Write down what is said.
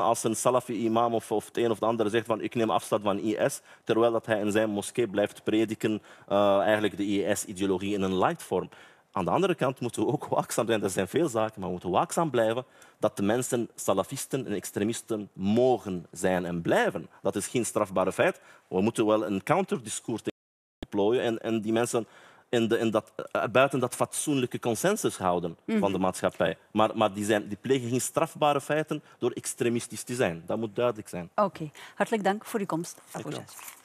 als een Salafi-imam of, of het een of de ander zegt van ik neem afstand van IS, terwijl dat hij in zijn moskee blijft prediken eh, eigenlijk de IS-ideologie in een light vorm. Aan de andere kant moeten we ook waakzaam zijn. Er zijn veel zaken, maar we moeten waakzaam blijven dat de mensen salafisten en extremisten mogen zijn en blijven. Dat is geen strafbare feit. We moeten wel een counterdiscours deployen en, en die mensen in, de, in dat, eh, buiten dat fatsoenlijke consensus houden van de mhm. maatschappij. Maar, maar die, zijn, die plegen geen strafbare feiten door extremistisch te zijn. Dat moet duidelijk zijn. Oké. Hartelijk dank voor uw komst.